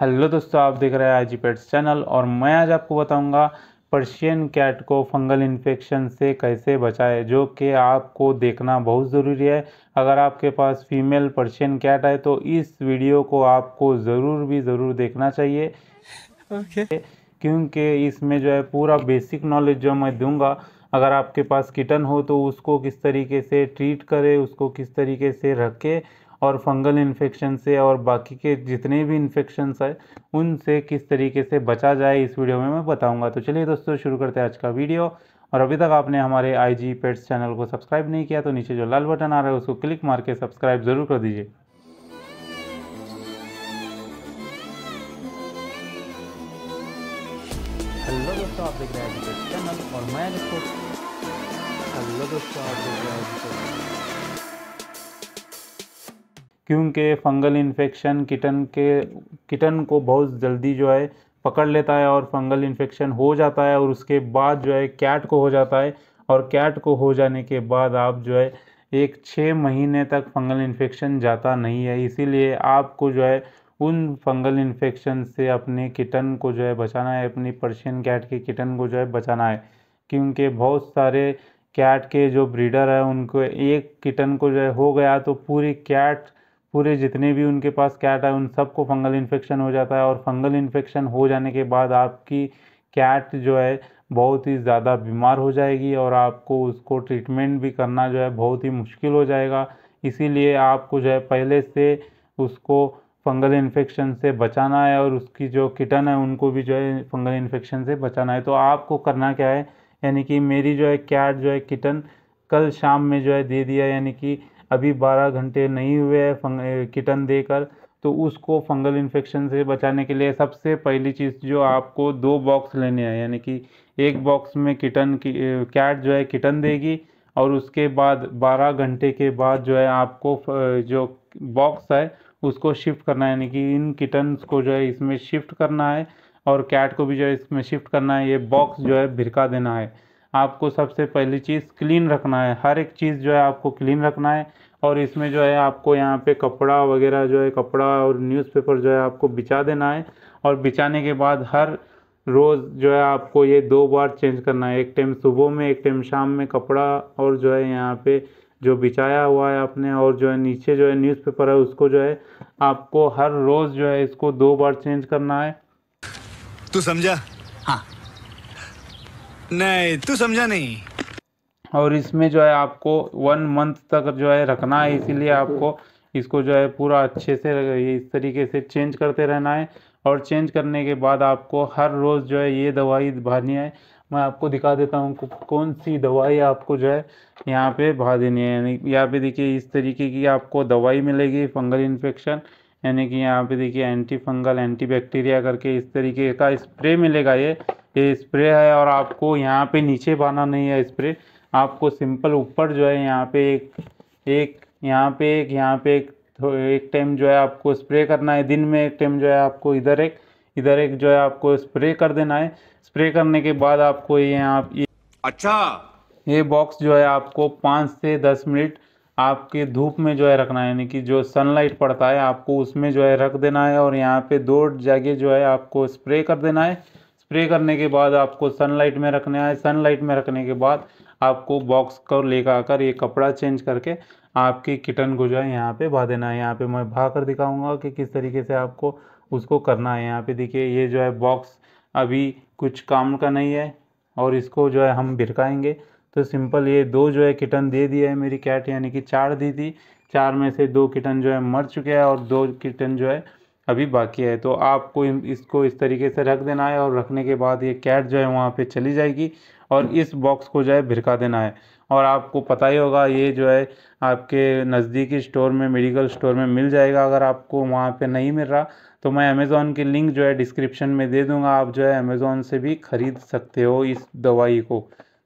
Hello दोस्तों आप देख रहे हैं आई जी पेट्स चैनल और मैं आज आपको बताऊंगा पर्शियन कैट को फंगल इन्फेक्शन से कैसे बचाए जो कि आपको देखना बहुत ज़रूरी है अगर आपके पास फीमेल पर्शियन कैट है तो इस वीडियो को आपको ज़रूर भी ज़रूर देखना चाहिए okay. क्योंकि इसमें जो है पूरा बेसिक नॉलेज जो मैं दूँगा अगर आपके पास किटन हो तो उसको किस तरीके से ट्रीट करें उसको किस तरीके से रखें और फंगल इन्फेक्शन से और बाकी के जितने भी इन्फेक्शन है उनसे किस तरीके से बचा जाए इस वीडियो में मैं बताऊंगा तो चलिए दोस्तों शुरू करते हैं आज का वीडियो और अभी तक आपने हमारे आई जी पेट्स चैनल को सब्सक्राइब नहीं किया तो नीचे जो लाल बटन आ रहा है उसको क्लिक मार के सब्सक्राइब ज़रूर कर दीजिए हेलो दोस्तों आप देख रहे हैं चैनल और मैं हेलो दोस्तों आप देख रहे हैं क्योंकि फंगल इन्फेक्शन किटन के किटन को बहुत जल्दी जो है पकड़ लेता है और फंगल इन्फेक्शन हो जाता है और उसके बाद जो है कैट को हो जाता है और कैट को हो जाने के बाद आप जो है एक छः महीने तक फंगल इन्फेक्शन जाता नहीं है इसीलिए आपको जो है उन फंगल इन्फेक्शन से अपने किटन को जो है बचाना है अपनी पर्शियन कैट के किटन को जो है बचाना है क्योंकि बहुत सारे कैट के जो ब्रीडर हैं उनको एक किटन को जो है हो गया तो पूरी कैट पूरे जितने भी उनके पास कैट है उन सबको फंगल इन्फेक्शन हो जाता है और फंगल इन्फेक्शन हो जाने के बाद आपकी कैट जो है बहुत ही ज़्यादा बीमार हो जाएगी और आपको उसको ट्रीटमेंट भी करना जो है बहुत ही मुश्किल हो जाएगा इसीलिए आपको जो है पहले से उसको फंगल इन्फेक्शन से बचाना है और उसकी जो किटन है उनको भी जो है फंगल इन्फेक्शन से बचाना है तो आपको करना क्या है यानी कि मेरी जो है कैट जो है किटन कल शाम में जो है दे दिया यानी कि अभी 12 घंटे नहीं हुए हैं किटन देकर तो उसको फंगल इन्फेक्शन से बचाने के लिए सबसे पहली चीज़ जो आपको दो बॉक्स लेने हैं यानी कि एक बॉक्स में किटन की कैट जो है किटन देगी और उसके बाद 12 घंटे के बाद जो है आपको जो बॉक्स है उसको शिफ्ट करना है यानी कि इन किटन्स को जो है इसमें शिफ्ट करना है और कैट को भी जो है इसमें शिफ्ट करना है ये बॉक्स जो है भिरका देना है आपको सबसे पहली चीज़ क्लीन रखना है हर एक चीज़ जो है आपको क्लीन रखना है और इसमें जो है आपको यहाँ पे कपड़ा वगैरह जो है कपड़ा और न्यूज़पेपर जो है आपको बिछा देना है और बिछाने के बाद हर रोज़ जो है आपको ये दो बार चेंज करना है एक टाइम सुबह में एक टाइम शाम में कपड़ा और जो है यहाँ पे जो बिछाया हुआ है आपने और जो है नीचे जो है न्यूज़पेपर है उसको जो है आपको हर रोज़ जो है इसको दो बार चेंज करना है तो समझा हाँ नहीं तू समझा नहीं और इसमें जो है आपको वन मंथ तक जो है रखना है इसीलिए आपको इसको जो है पूरा अच्छे से इस तरीके से चेंज करते रहना है और चेंज करने के बाद आपको हर रोज़ जो है ये दवाई भरनी है मैं आपको दिखा देता हूँ कौन सी दवाई आपको जो है यहाँ पे भा देनी है यानी यहाँ पे देखिए इस तरीके की आपको दवाई मिलेगी फंगल इन्फेक्शन यानी कि यहाँ पे देखिए एंटी फंगल एंटी बैक्टीरिया करके इस तरीके का स्प्रे मिलेगा ये ये स्प्रे है और आपको यहाँ पे नीचे पाना नहीं है स्प्रे आपको सिंपल ऊपर जो है यहाँ पे एक एक यहाँ पे एक यहाँ पे एक तो एक टाइम जो है आपको स्प्रे करना है दिन में एक टाइम जो है आपको इधर एक इधर एक जो है आपको स्प्रे कर देना है स्प्रे करने के बाद आपको ये आप ये अच्छा ये बॉक्स जो है आपको पाँच से दस मिनट आपके धूप में जो है रखना है यानी कि जो सनलाइट पड़ता है आपको उसमें जो है रख देना है और यहाँ पे दो जगह जो है आपको स्प्रे कर देना है स्प्रे करने के बाद आपको सनलाइट में रखना है सनलाइट में रखने के बाद आपको बॉक्स को लेकर आकर ये कपड़ा चेंज करके आपकी किटन को जो है यहाँ पे भा देना है यहाँ पे मैं भा कर दिखाऊंगा कि किस तरीके से आपको उसको करना है यहाँ पे देखिए ये जो है बॉक्स अभी कुछ काम का नहीं है और इसको जो है हम भिरकाएंगे तो सिंपल ये दो जो है किटन दे दिया है मेरी कैट यानी कि चार दी थी चार में से दो किटन जो है मर चुके हैं और दो किटन जो है अभी बाकी है तो आपको इसको इस तरीके से रख देना है और रखने के बाद ये कैट जो है वहाँ पे चली जाएगी और इस बॉक्स को जो है भिरका देना है और आपको पता ही होगा ये जो है आपके नज़दीकी स्टोर में मेडिकल स्टोर में मिल जाएगा अगर आपको वहाँ पे नहीं मिल रहा तो मैं अमेज़ोन की लिंक जो है डिस्क्रिप्शन में दे दूँगा आप जो है अमेज़ोन से भी ख़रीद सकते हो इस दवाई को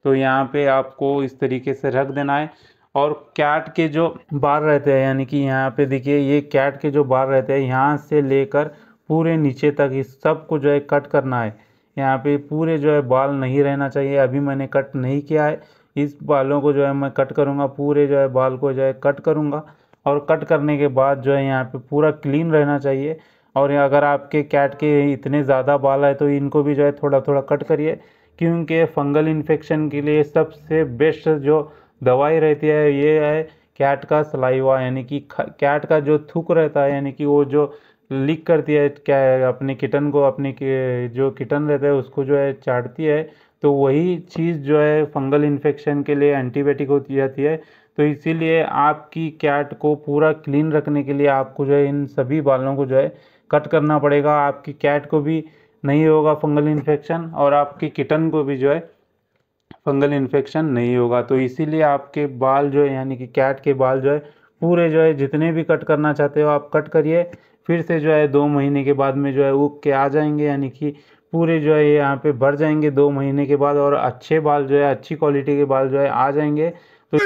तो यहाँ पर आपको इस तरीके से रख देना है और कैट के जो बार रहते हैं यानी कि यहाँ पे देखिए ये कैट के जो बार रहते हैं यहाँ से लेकर पूरे नीचे तक इस सब को जो है कट करना है यहाँ पे पूरे जो है बाल नहीं रहना चाहिए अभी मैंने कट नहीं किया है इस बालों को जो है मैं कट करूँगा पूरे जो है बाल को जो है कट करूँगा और कट करने के बाद जो है यहाँ पर पूरा क्लीन रहना चाहिए और अगर आपके कैट के इतने ज़्यादा बाल है तो इनको भी जो है थोड़ा थोड़ा कट करिए क्योंकि फंगल इन्फेक्शन के लिए सबसे बेस्ट जो दवाई रहती है ये है कैट का सलाइवा यानी कि कैट का जो थूक रहता है यानी कि वो जो लीक करती है क्या है अपने किटन को अपने जो किटन रहता है उसको जो है चाटती है तो वही चीज़ जो है फंगल इन्फेक्शन के लिए एंटीबायोटिक होती जाती है तो इसीलिए आपकी कैट को पूरा क्लीन रखने के लिए आपको जो है इन सभी बालों को जो है कट करना पड़ेगा आपकी कैट को भी नहीं होगा फंगल इन्फेक्शन और आपकी किटन को भी जो है फंगल इन्फेक्शन नहीं होगा तो इसीलिए आपके बाल जो है यानी कि कैट के बाल जो है पूरे जो है जितने भी कट करना चाहते हो आप कट करिए फिर से जो है दो महीने के बाद में जो है उग के आ जाएंगे यानी कि पूरे जो है यहाँ पे भर जाएंगे दो महीने के बाद और अच्छे बाल जो है अच्छी क्वालिटी के बाल जो है आ जाएंगे तो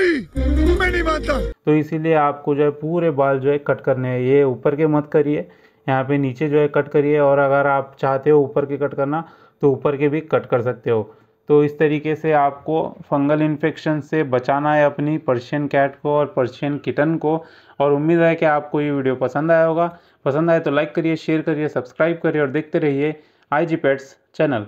मैं नहीं मानता तो इसीलिए आपको जो है पूरे बाल जो है कट करने हैं ये ऊपर के मत करिए यहाँ पे नीचे जो है कट करिए और अगर आप चाहते हो ऊपर के कट करना तो ऊपर के भी कट कर सकते हो तो इस तरीके से आपको फंगल इन्फेक्शन से बचाना है अपनी पर्शियन कैट को और पर्शियन किटन को और उम्मीद है कि आपको ये वीडियो पसंद आया होगा पसंद आए तो लाइक करिए शेयर करिए सब्सक्राइब करिए और देखते रहिए आई जी पेट्स चैनल